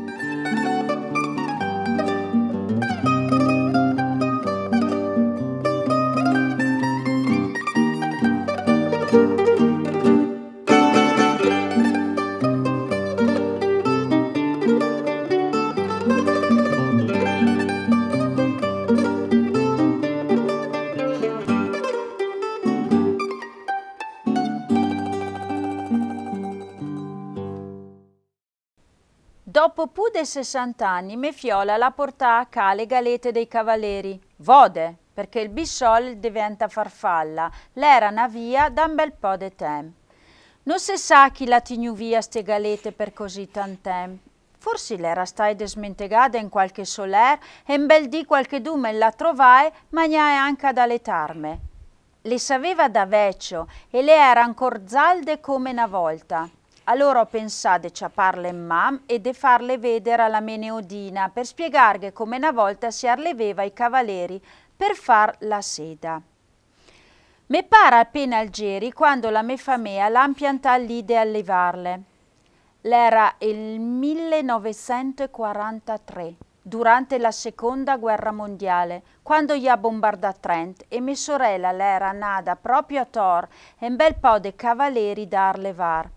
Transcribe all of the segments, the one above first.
Thank you. Dopo più di 60 anni, Mefiola la portà a ca le galette dei cavalieri. Vode, perché il bisol diventa farfalla, l'era una via da un bel po' di tempo. Non si sa chi la tignu via ste galette per così tant'è. Forse l'era stai desmentegata in qualche soler e un bel di qualche dume la trovai, ma ne anche da letarme. Le sapeva da vecchio e le era ancor zalde come una volta. Allora ho pensato di mam e di farle vedere alla Meneodina per spiegarle come una volta si arleveva i cavalieri per far la seda. Me para appena Algeri quando la mefamea l'ha impiantà l'idea a levarle. L'era il 1943, durante la seconda guerra mondiale, quando gli ha bombardato Trent e mia sorella l'era nata proprio a Thor e un bel po' di cavalieri da arlevar.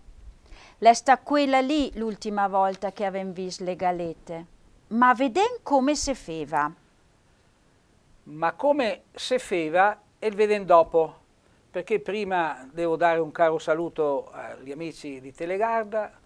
L'esta quella lì l'ultima volta che avevo visto le galette. Ma vedem come se feva. Ma come se feva e il vedem dopo, perché prima devo dare un caro saluto agli amici di Telegarda,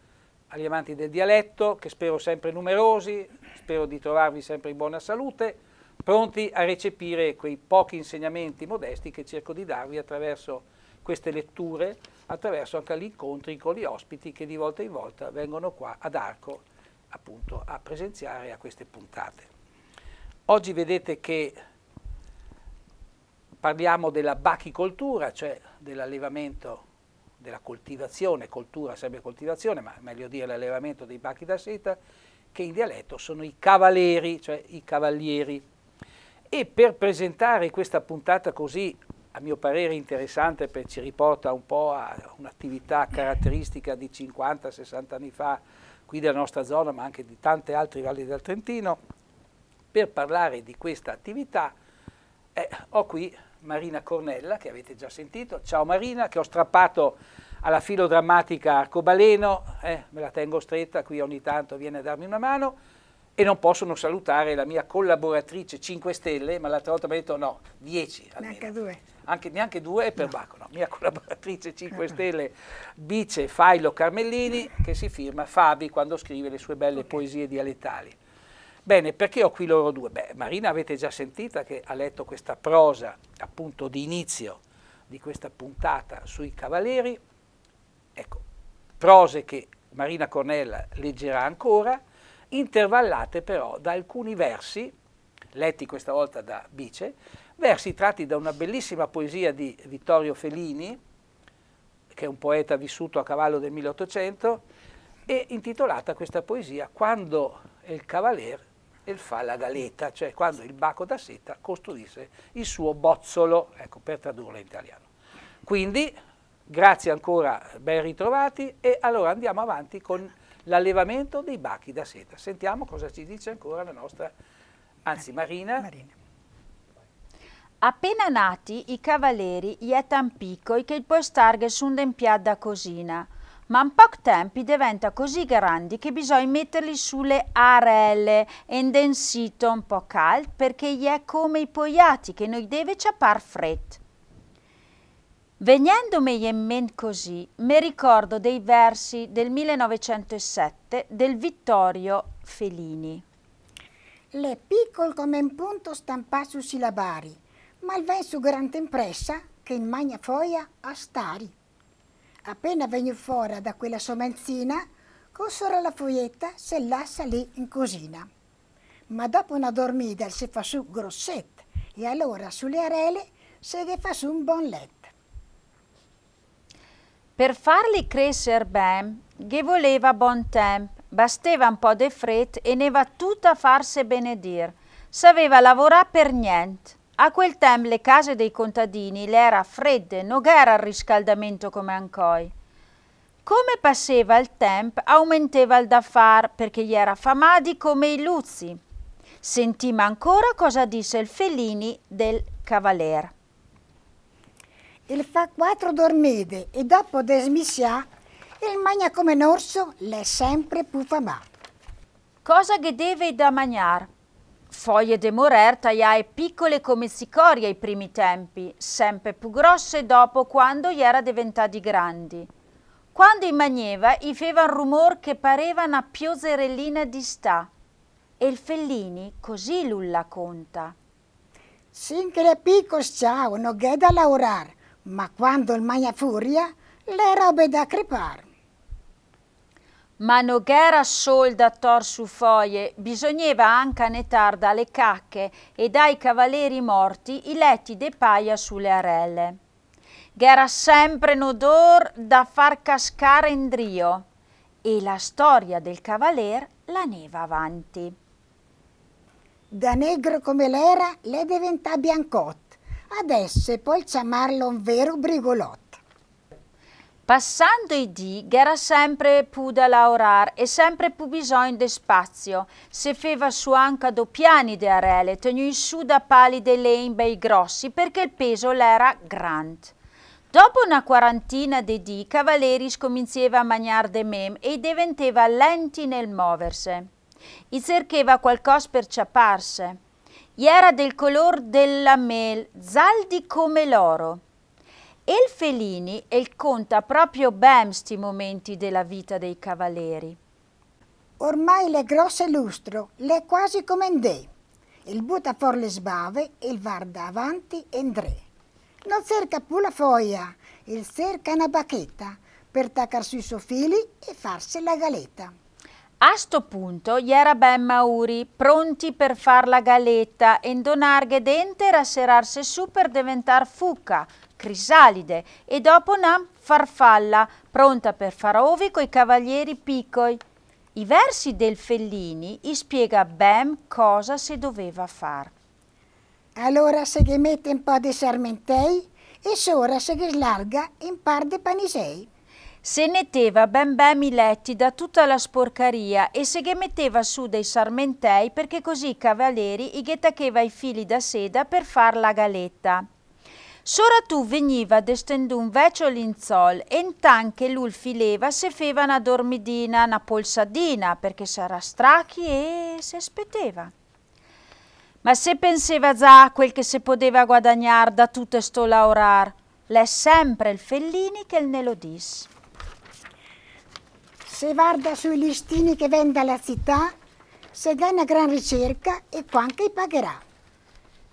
agli amanti del dialetto, che spero sempre numerosi, spero di trovarvi sempre in buona salute, pronti a recepire quei pochi insegnamenti modesti che cerco di darvi attraverso queste letture attraverso anche gli incontri con gli ospiti che di volta in volta vengono qua ad Arco appunto a presenziare a queste puntate. Oggi vedete che parliamo della bachicoltura, cioè dell'allevamento, della coltivazione, coltura sempre coltivazione, ma meglio dire l'allevamento dei bachi da seta, che in dialetto sono i cavalieri, cioè i cavalieri. E per presentare questa puntata così a mio parere interessante perché ci riporta un po' a un'attività caratteristica di 50-60 anni fa qui della nostra zona, ma anche di tante altre valli del Trentino. Per parlare di questa attività eh, ho qui Marina Cornella, che avete già sentito. Ciao Marina, che ho strappato alla filodrammatica Arcobaleno, eh, me la tengo stretta, qui ogni tanto viene a darmi una mano e non possono salutare la mia collaboratrice 5 Stelle, ma l'altra volta mi ha detto no, 10. Neanche H2 anche, neanche due, e perbaccono. Mia collaboratrice 5 Stelle Bice Failo Carmellini, che si firma Fabi quando scrive le sue belle okay. poesie dialettali. Bene, perché ho qui loro due? Beh, Marina avete già sentita che ha letto questa prosa appunto di inizio di questa puntata sui cavalieri, ecco, prose che Marina Cornella leggerà ancora, intervallate però da alcuni versi, letti questa volta da Bice, versi tratti da una bellissima poesia di Vittorio Felini, che è un poeta vissuto a cavallo del 1800, e intitolata questa poesia Quando il cavalier il fa la galetta, cioè quando il Baco da Seta costruisse il suo bozzolo, ecco, per tradurla in italiano. Quindi, grazie ancora, ben ritrovati, e allora andiamo avanti con l'allevamento dei bachi da seta. Sentiamo cosa ci dice ancora la nostra, anzi Marina. Marina. Appena nati, i cavalieri gli è tan piccoli che il postarghe su un piada cosina, ma in poco tempo diventa così grandi che bisogna metterli sulle arelle e densito un po' cald perché gli è come i poiati che noi deve ciapar fret. Venendomi in men così, mi ricordo dei versi del 1907 del Vittorio Felini. Le piccol come un punto stampato sui silabari ma il su grande impressa che in magna foia a stari. Appena venne fuori da quella somanzina, corsero la foglietta se lassa lì in cosina. Ma dopo una dormita si fa su grossetto e allora sulle arele se ne fa su un buon letto. Per farli crescere bene, che voleva buon tempo, bastava un po' di fretta e ne va tutta a farsi benedire. S'aveva lavorare per niente. A quel tempo le case dei contadini le era fredde, non era il riscaldamento come ancoi. Come passava il tempo, aumentava il da far perché gli era famadi come i luzzi. Sentima ancora cosa disse il felini del cavaler. Il fa quattro dormide e dopo desmissia, il magna come un orso l'è sempre più famà. Cosa che deve da mangiare? Foglie de Morer tagliai piccole come sicorie ai primi tempi, sempre più grosse dopo quando gli era diventati grandi. Quando in manieva, i feva un rumor che pareva una pioserellina di sta. E il Fellini così lulla conta. Sin che le picco ciao, non è da lavorare, ma quando il magna furia, le robe da crepar. Ma non era sol da tor su foglie, bisognava anche annetar dalle cacche e dai cavalieri morti i letti de paia sulle arelle. Gera sempre un odor da far cascare in drio e la storia del cavaler la neva avanti. Da negro come l'era, lei diventà biancot. Adesso puoi chiamarlo un vero brigolot. Passando i dì, era sempre pu da lavorare e sempre pu bisogno di spazio. Se feva su anche due piani di arele, tenui su da pali dei legni bei grossi perché il peso l'era grande. Dopo una quarantina di dì, Cavaleris cominciava a mangiare de mem e diventava lenti nel muoversi. I cercheva qualcosa per ciapparse. ciaparsi. Era del color della mel, zaldi come l'oro il Felini el conta proprio ben sti momenti della vita dei cavalieri. Ormai le grosse lustro, le quasi come Ndè. Il butta for le sbave, il varda avanti e ndre. Non cerca più la foia, il cerca una bacchetta per taccar sui suoi fili e farsi la galetta. A sto punto gli era ben Mauri, pronti per far la galetta e donarghe dente e rasserarsi su per diventare fucca, crisalide e dopo una farfalla pronta per far ovi coi cavalieri piccoli. I versi del Fellini spiega ben cosa si doveva fare. Allora se gli mette un po' di sarmentei e sora se gli slarga un par di panisei. Se ne teva ben i letti da tutta la sporcaria e se ghe metteva su dei sarmentei perché così i cavalieri ghe taccheva i fili da seda per far la galetta. Sora tu veniva destendù un vecchio linzol e intanche lui fileva se feva una dormidina, una polsadina, perché sarà strachi e se speteva. Ma se pensava già a quel che se poteva guadagnare da tutto sto laurar, l'è sempre il Fellini che ne lo dis. Se guarda sui listini che vende alla città, se dà una gran ricerca e qua i pagherà.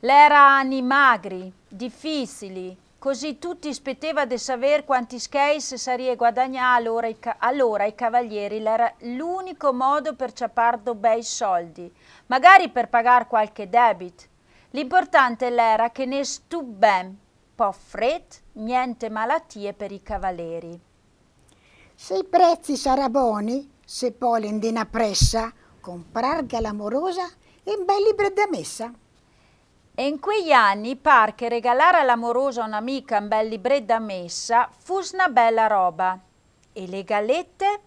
L'era ani magri, difficili, così tutti spetteva di sapere quanti schies sarebbe guadagnare allora allora i cavalieri, era l'unico modo per ciappar do bei soldi, magari per pagare qualche debito. L'importante era che ne stu ben, po' fret, niente malattie per i cavalieri. Se i prezzi saranno buoni, se poi l'indina pressa, comprar galamorosa e un bel libro da messa. E in quegli anni par che regalare all'amorosa un'amica un bel libretto a messa fus una bella roba. E le galette?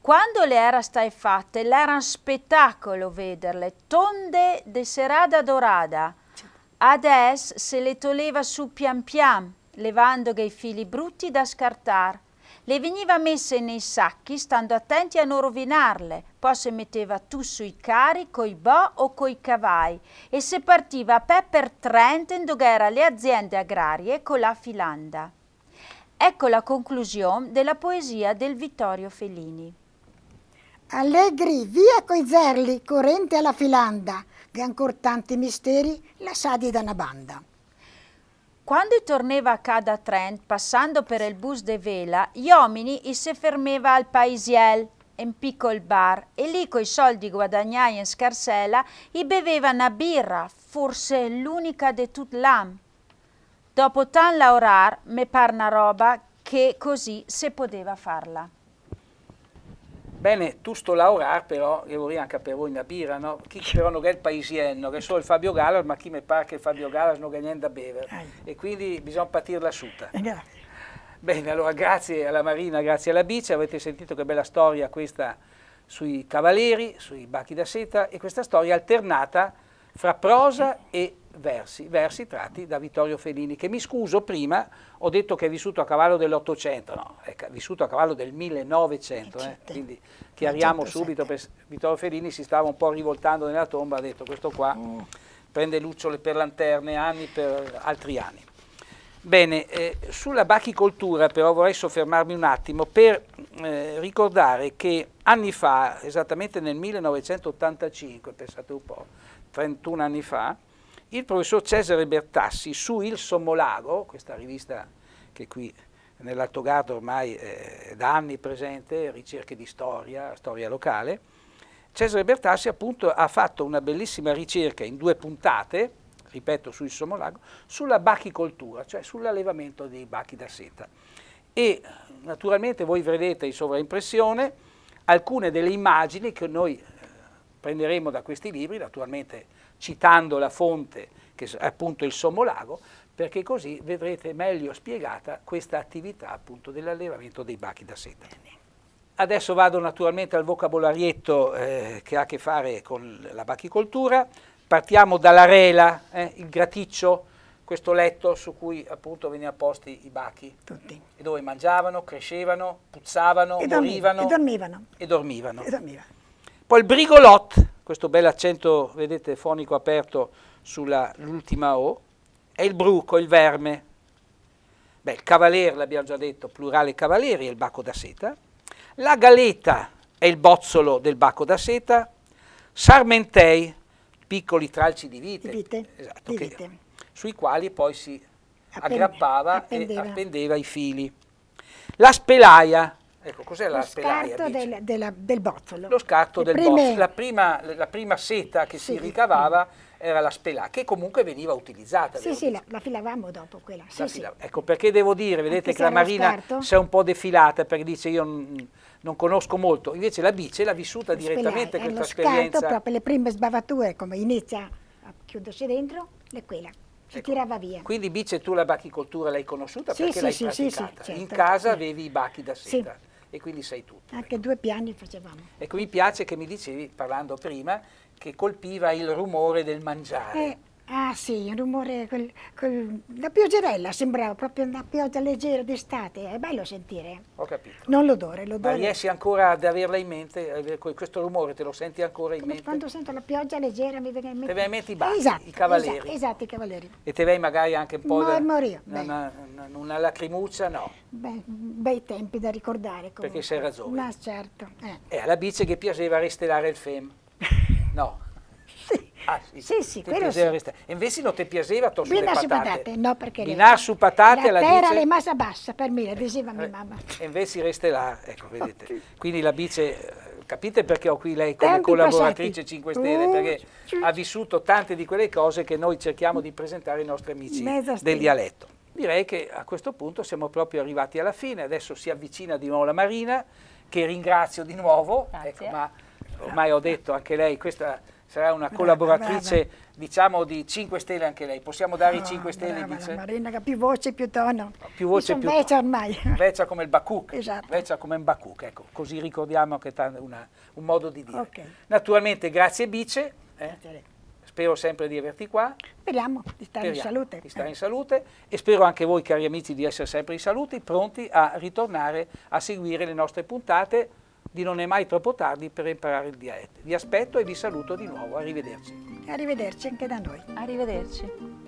Quando le era stai fatte, l'era un spettacolo vederle, tonde de serada dorada. Ades se le toleva su pian pian, levando che i fili brutti da scartare. Le veniva messe nei sacchi stando attenti a non rovinarle, poi se metteva tu sui cari, coi bo o coi cavai e se partiva a pe per Trenten dove erano le aziende agrarie con la Filanda. Ecco la conclusione della poesia del Vittorio Fellini. Allegri, via coi zerli, corrente alla filanda, che ancora tanti misteri la sa di da una banda. Quando il a accada Trent, passando per il bus de Vela, gli uomini si fermeva al paesiel, in piccolo bar, e lì coi soldi guadagnati in scarsella, i beveva una birra, forse l'unica de tut l'am. Dopo tan laurar, me par una roba che così se poteva farla. Bene, tutto laurar però, che vorrei anche per voi una birra, no? Chi però non è il paesienno, che so il Fabio Galas, ma chi mi pare che il Fabio Galas non ha niente da bere. E quindi bisogna partire la suta. Eh, grazie. Bene, allora grazie alla Marina, grazie alla Bici, avete sentito che bella storia questa sui cavalieri, sui bacchi da seta e questa storia alternata fra prosa e versi, versi tratti da Vittorio Fellini, che mi scuso prima, ho detto che è vissuto a cavallo dell'Ottocento, no, è vissuto a cavallo del 1900, eh, eh certo. quindi chiariamo subito, certo. per Vittorio Fellini si stava un po' rivoltando nella tomba, ha detto questo qua mm. prende lucciole per lanterne, anni per altri anni. Bene, eh, sulla bachicoltura però vorrei soffermarmi un attimo per eh, ricordare che anni fa, esattamente nel 1985, pensate un po', 31 anni fa, il professor Cesare Bertassi su Il Sommolago, questa rivista che qui nell'Alto Gardo ormai è da anni presente, ricerche di storia, storia locale, Cesare Bertassi appunto ha fatto una bellissima ricerca in due puntate, ripeto sul Sommolago, sulla bachicoltura, cioè sull'allevamento dei bachi da seta. E naturalmente voi vedete in sovraimpressione alcune delle immagini che noi prenderemo da questi libri, naturalmente citando la fonte, che è appunto il Sommolago, perché così vedrete meglio spiegata questa attività appunto dell'allevamento dei bachi da seta. Adesso vado naturalmente al vocabolarietto eh, che ha a che fare con la bachicoltura, partiamo dalla rela, eh, il graticcio, questo letto su cui appunto venivano posti i bachi. Tutti. E dove mangiavano, crescevano, puzzavano, e morivano. E dormivano. E dormivano. E dormivano. Poi il brigolot, questo bel accento, vedete, fonico aperto sull'ultima O, è il bruco, il verme. Beh, il cavaliere, l'abbiamo già detto, plurale cavalieri, è il bacco da seta. La galeta è il bozzolo del bacco da seta. Sarmentei, piccoli tralci di vite, di vite. Esatto, di vite. Che, sui quali poi si Appen aggrappava appendeva. e appendeva i fili. La spelaia, Ecco, cos'è la spelaia? Lo scarto del, della, del bozzolo. Lo scarto Le del prime... bozzolo. La prima, la prima, seta che sì, si ricavava sì. era la spelà, che comunque veniva utilizzata. Sì, sì, la, la, filavamo dopo quella. Sì, fila... Ecco, perché devo dire, vedete Anche che la Marina si è un po' defilata perché dice io non conosco molto, invece la bice l'ha vissuta direttamente spelaia, eh, questa esperienza. Scarto, proprio le prime sbavature, come inizia a chiudersi dentro, è quella si ecco. tirava via. Quindi bice tu la bachicoltura l'hai conosciuta sì, perché sì, l'hai sì, praticata. Sì, sì, certo. In casa avevi i bachi da seta e quindi sai tutto. Anche ecco. due piani facevamo. Ecco, mi piace che mi dicevi, parlando prima, che colpiva il rumore del mangiare. Eh. Ah sì, il rumore, quel, quel, la pioggerella sembrava proprio una pioggia leggera d'estate, è bello sentire. Ho capito. Non l'odore, l'odore. Ma riesci ancora ad averla in mente, eh, questo rumore te lo senti ancora in Come mente? Quando sento la pioggia leggera mi viene in mente. Te viene in mente i bassi, esatto, i cavalieri. Esatto, esatto, i cavalieri. E te vei magari anche un po' Mormorio, da, una, una, una, lacrimuccia, no? Beh, bei tempi da ricordare comunque. Perché sei ragione. Ma certo. Eh. E alla bici che piaceva ristelare il fem, no? Ah, sì, sì, sì quello sì. E invece non ti piaceva tossire le patate? patate? No, perché Minar su patate la, la terra dice... le massa bassa per me, la diceva eh, mia eh, mamma. E invece resta là, ecco, vedete. Okay. Quindi la bice eh, capite perché ho qui lei come Tanti collaboratrice passati. 5 Stelle, uh, perché ha vissuto tante di quelle cose che noi cerchiamo di presentare ai nostri amici del dialetto. Direi che a questo punto siamo proprio arrivati alla fine, adesso si avvicina di nuovo la Marina, che ringrazio di nuovo, ecco, ma ormai ho detto anche lei, questa sarà una collaboratrice brava. diciamo di 5 stelle anche lei, possiamo dare oh, i 5 stelle? Brava, Marina che ha più voce più tono, più voce, più veccia ormai. Veccia come il Bakuc, esatto. veccia come il Bakuc, ecco, così ricordiamo che è un modo di dire. Okay. Naturalmente grazie Bice, eh? grazie spero sempre di averti qua. Speriamo di stare Speriamo in salute. Di stare in salute e spero anche voi cari amici di essere sempre in salute, pronti a ritornare a seguire le nostre puntate di Non è mai troppo tardi per imparare il diet. Vi aspetto e vi saluto di nuovo. Arrivederci. Arrivederci anche da noi. Arrivederci.